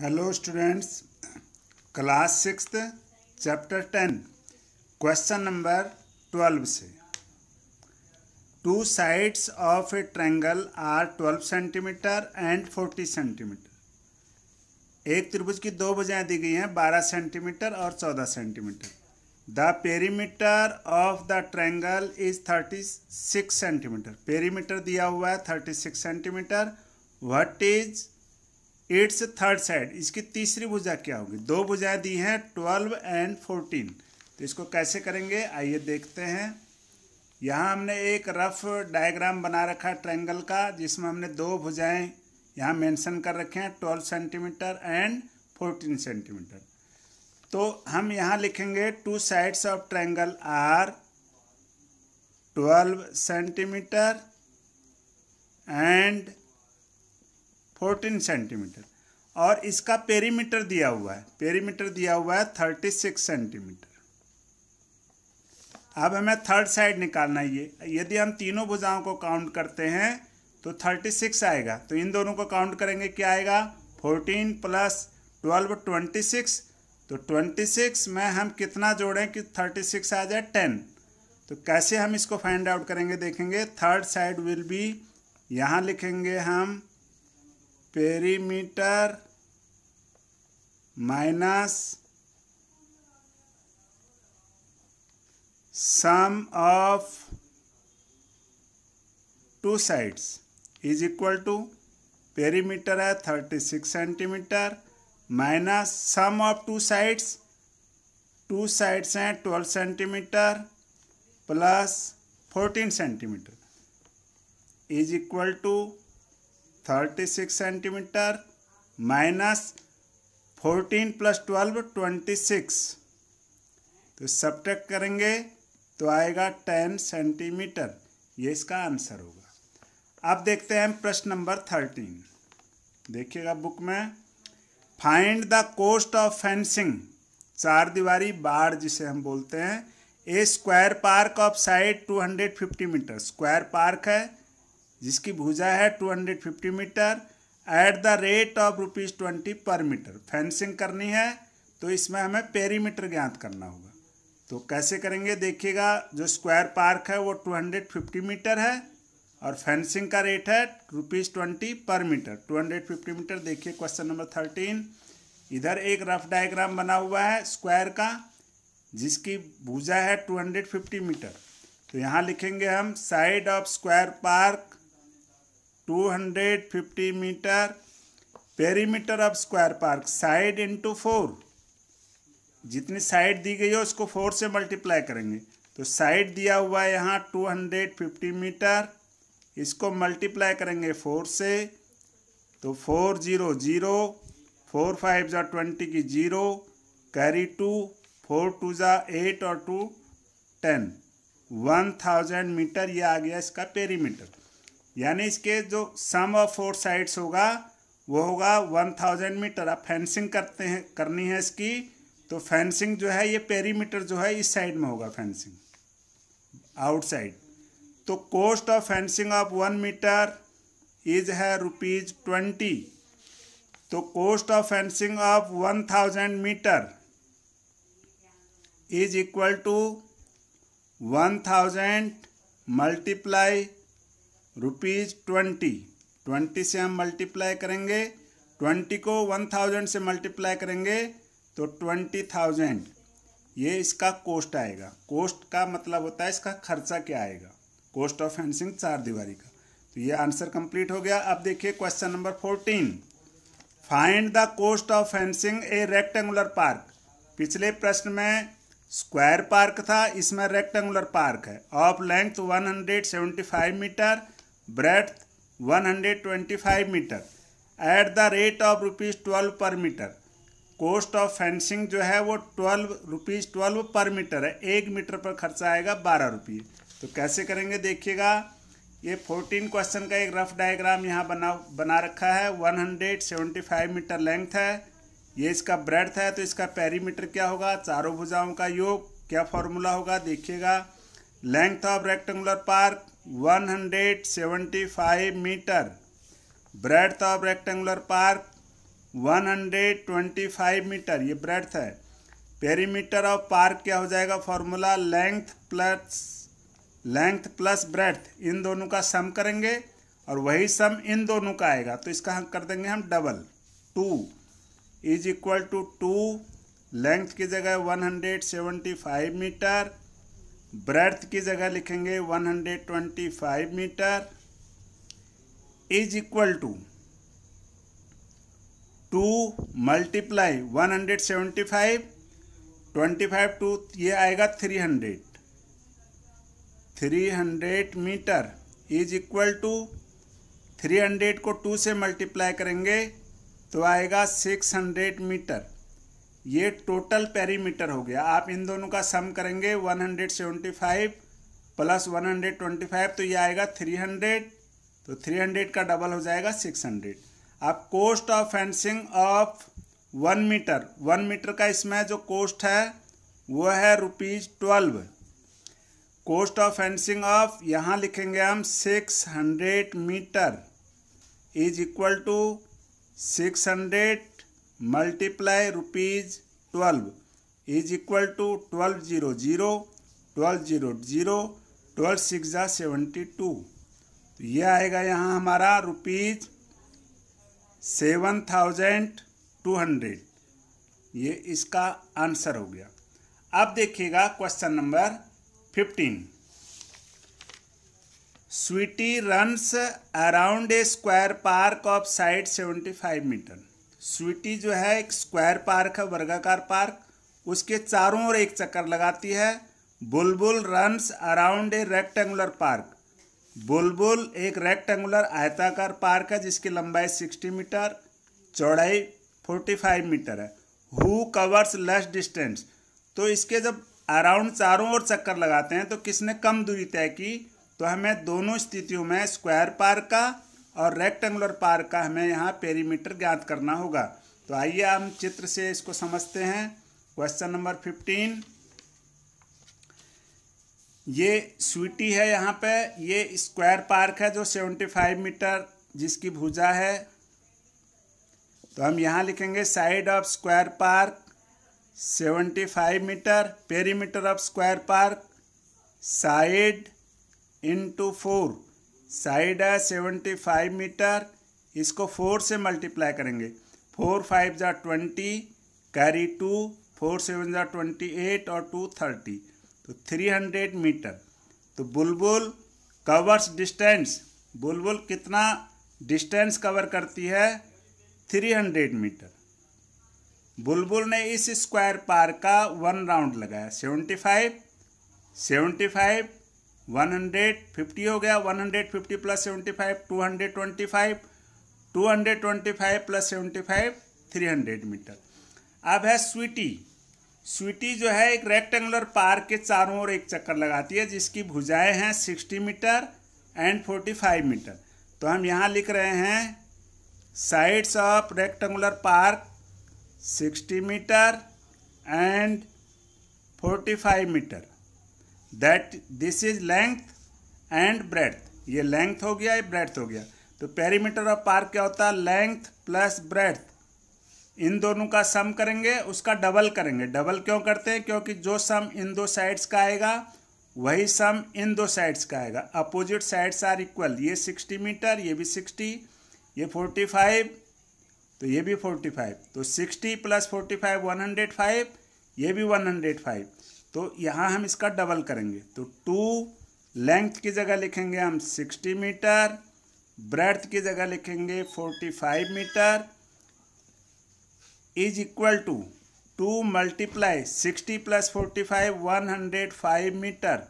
hello students class six chapter ten question number twelve से two sides of a triangle are twelve centimetre and forty centimetre एक त्रिभुज की दो बजाय दी गई हैं बारह सेंटीमीटर और चौदह centimetre the perimeter of the triangle is thirty six centimetre perimeter दिया हुआ है thirty six centimetre what is its third side इसकी तीसरी भुजा क्या होगी दो भुजाएं दी हैं ट्वेल्व एंड फोर्टीन तो इसको कैसे करेंगे आइए देखते हैं यहाँ हमने एक रफ डायग्राम बना रखा है ट्रैंगल का जिसमें हमने दो भुजाएं यहाँ मेंशन कर रखे हैं twelve centimetre and fourteen centimetre तो हम यहाँ लिखेंगे two sides of triangle are twelve centimetre and fourteen centimetre और इसका पेरीमीटर दिया हुआ है पेरीमीटर दिया हुआ है थर्टी सिक्स सेंटीमीटर अब हमें थर्ड साइड निकालना है ये यदि हम तीनों भुजाओं को काउंट करते हैं तो थर्टी सिक्स आएगा तो इन दोनों को काउंट करेंगे क्या आएगा fourteen plus twelve twenty six तो ट्वेंटी सिक्स में हम कितना जोड़ें कि थर्टी सिक्स आ जाए टेन तो कैसे हम इसको फाइंड आउट करेंगे देखेंगे थर्ड साइड विल बी यहाँ लिखेंगे हम perimeter minus sum of two sides is equal to perimeter है thirty six centimetre minus sum of two sides two sides हैं twelve centimetre plus fourteen centimetre is equal to thirty six centimetre minus fourteen plus twelve twenty six तो सब करेंगे तो आएगा ten centimetre ये इसका answer होगा अब देखते हैं प्रश्न नंबर थर्टीन देखिएगा बुक में find the cost of fencing चार दीवारी बार जिसे हम बोलते हैं a square park of side 250 metre square park है जिसकी भुजा है 250 metre at the rate of rupees twenty per metre fencing करनी है तो इसमें हमें पेरीमीटर ज्ञात करना होगा तो कैसे करेंगे देखिएगा जो स्क्वायर पार्क है वो 250 मीटर है और फेंसिंग का रेट है rupees twenty per metre 250 metre देखिए क्वेश्चन नंबर थर्टीन इधर एक रफ डायग्राम बना हुआ है स्क्वायर का जिसकी भुजा है 250 मीटर तो यहाँ लिखेंगे हम side of square park 250 metre perimeter of square park side into four जितनी साइड दी गई हो उसको फोर से मल्टीप्लाई करेंगे तो साइड दिया हुआ है यहाँ 250 मीटर इसको मल्टीप्लाई करेंगे फोर से तो four zero zero four five जो ट्वेंटी की zero carry two four two जो एट और two ten one thousand metre ये आ गया इसका पेरीमीटर यानी इसके जो सम ऑफ फोर साइड्स होगा वो होगा वन थाउजेंड मीटर अब फेंसिंग करते हैं करनी है इसकी तो फेंसिंग जो है ये पेरीमीटर जो है इस साइड में होगा फेंसिंग आउटसाइड तो cost of fencing of one metre is है रुपीज़ ट्वेंटी तो cost of fencing of one thousand metre is equal to one thousand multiply rupees twenty twenty से हम मल्टीप्लाई करेंगे ट्वेंटी को वन थाउजेंड से multiply करेंगे तो ट्वेंटी थाउजेंड ये इसका कोस्ट आएगा कोस्ट का मतलब होता है इसका खर्चा क्या आएगा कोस्ट ऑफ फेंसिंग चार दीवारी का तो ये आंसर कंप्लीट हो गया अब देखिए question number fourteen find the cost of fencing a rectangular park पिछले प्रश्न में स्क्वायर पार्क था इसमें रेक्टेंगुलर पार्क है of length 175 metre breadth 125 metre at the rate of rupees twelve per metre cost of fencing जो है वो twelve rupees twelve per metre है एक मीटर पर खर्चा आएगा बारह रुपये तो कैसे करेंगे देखिएगा ये फोर्टीन क्वेश्चन का एक रफ डायग्राम यहाँ बना बना रखा है one hundred seventy five metre length है ये इसका ब्रेथ है तो इसका पेरीमीटर क्या होगा चारों भुजाओं का योग क्या फॉर्मूला होगा देखिएगा length of rectangular park 175 metre breadth of rectangular park 125 metre ये ब्रेथ है पेरीमीटर ऑफ पार्क क्या हो जाएगा formula length plus length plus breadth इन दोनों का सम करेंगे और वही सम इन दोनों का आएगा तो इसका हम कर देंगे हम double two is equal to two length की जगह 175 मीटर ब्रेथ की जगह लिखेंगे 125 metre is equal to two multiply 175 25 two ये आएगा 300 300 मीटर इज इक्वल टू 300 को टू से मल्टीप्लाई करेंगे तो आएगा 600 मीटर ये टोटल पेरीमीटर हो गया आप इन दोनों का सम करेंगे 175 प्लस 125 तो ये आएगा 300 तो 300 का डबल हो जाएगा 600 अब cost of fencing of one metre one metre का इसमें जो कोस्ट है वो है rupees twelve cost of fencing of यहाँ लिखेंगे हम 600 metre is equal to 600 multiply rupees twelve is equal to twelve zero zero twelve zero zero twelve six जा सेवेंटी टू तो ये आएगा यहाँ हमारा rupees seven thousand two hundred ये इसका आंसर हो गया अब देखिएगा question number fifteen Sweety runs around a square park of side seventy five metre Sweety जो है एक स्क्वायर पार्क है वर्गाकार पार्क उसके चारों ओर एक चक्कर लगाती है Bulbul runs around a rectangular park Bulbul एक रेक्टेंगुलर आयताकार पार्क है जिसकी लंबाई सिक्सटी मीटर चौड़ाई फोर्टी फाइव मीटर है हु कवर्स लेस डिस्टेंस तो इसके जब अराउंड चारों ओर चक्कर लगाते हैं तो किसने कम दूरी तय की तो हमें दोनों स्थितियों में स्क्वायर पार्क का और रेक्टेंगुलर पार का हमें यहाँ पेरीमीटर ज्ञात करना होगा तो आइए हम चित्र से इसको समझते हैं क्वेश्चन नंबर फिफ्टीन ये स्वीटी है यहाँ पे ये स्क्वायर पार्क है जो सेवेंटी फाइव मीटर जिसकी भुजा है तो हम यहाँ लिखेंगे side of square park seventy five metre perimeter of square park side into four side है सेवेंटी फाइव मीटर इसको फोर से मल्टीप्लाई करेंगे फोर फाइव ज़ा twenty carry two four seven ज़ा ट्वेंटी एट और टू थर्टी तो three hundred metre तो Bulbul covers distance बुलबुल कितना डिस्टेंस कवर करती है थ्री हंड्रेड मीटर बुलबुल ने इस स्क्वायर पार का वन राउंड लगाया सेवेंटी फाइव सेवेंटी फाइव 150 हो गया 150 प्लस 75 225 225 प्लस 75 300 मीटर अब है स्वीटी स्वीटी जो है एक रेक्टेंगुलर पार्क के चारों ओर एक चक्कर लगाती है जिसकी भुजाएं हैं 60 मीटर एंड 45 मीटर तो हम यहाँ लिख रहे हैं sides of rectangular park 60 metre and 45 metre that this is length and breadth ये लेंथ हो गया ये ब्रेथ हो गया तो पेरीमीटर ऑफ पार्क क्या होता है लेंथ प्लस ब्रेथ इन दोनों का सम करेंगे उसका डबल करेंगे डबल क्यों करते हैं क्योंकि जो सम इन दो साइड्स का आएगा वही सम इन दो साइड्स का आएगा अपोजिट साइड्स आर इक्वल ये सिक्सटी मीटर ये भी सिक्सटी ये फोर्टी फाइव तो ये भी फोर्टी फाइव तो sixty plus forty five one hundred five ये भी वन हंड्रेड फाइव तो यहाँ हम इसका डबल करेंगे तो टू लेंथ की जगह लिखेंगे हम सिक्सटी मीटर ब्रेथ की जगह लिखेंगे forty five metre is equal to two multiply sixty plus forty five one hundred five metre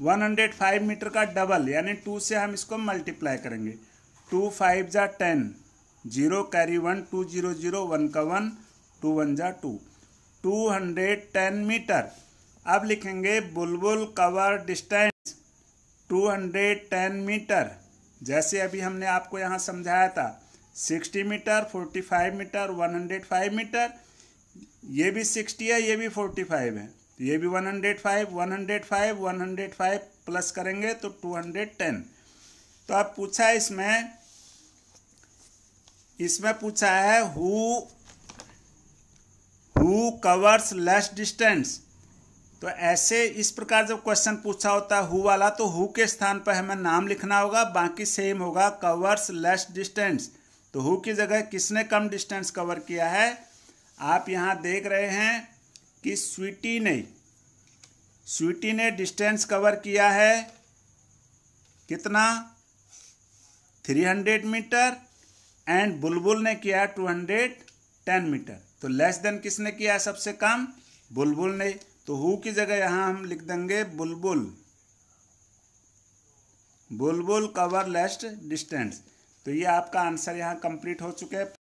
one hundred five metre का डबल यानी टू से हम इसको मल्टीप्लाई करेंगे टू फाइव जा ten zero carry one two zero zero one का one two one जा two 210 metre अब लिखेंगे बुलबुल कवर डिस्टेंस 210 मीटर जैसे अभी हमने आपको यहाँ समझाया था 60 मीटर 45 मीटर 105 मीटर ये भी 60 है ये भी 45 है ये भी 105 105 105 प्लस करेंगे तो 210 तो अब पूछा इसमें इसमें पूछा है who who covers less distance तो ऐसे इस प्रकार जब क्वेश्चन पूछा होता है हु वाला तो हु के स्थान पर हमें नाम लिखना होगा बाकी सेम होगा कवर्स लेस डिस्टेंस तो हु की जगह किसने कम डिस्टेंस कवर किया है आप यहाँ देख रहे हैं कि स्वीटी ने स्वीटी ने डिस्टेंस कवर किया है कितना three hundred metre and Bulbul ने किया टू हंड्रेड टेन मीटर तो लेस देन किसने किया सबसे कम बुलबुल ने तो हु की जगह यहां हम लिख देंगे बुलबुल बुलबुल कवर लेस्ट डिस्टेंस तो ये आपका आंसर यहां कंप्लीट हो चुका है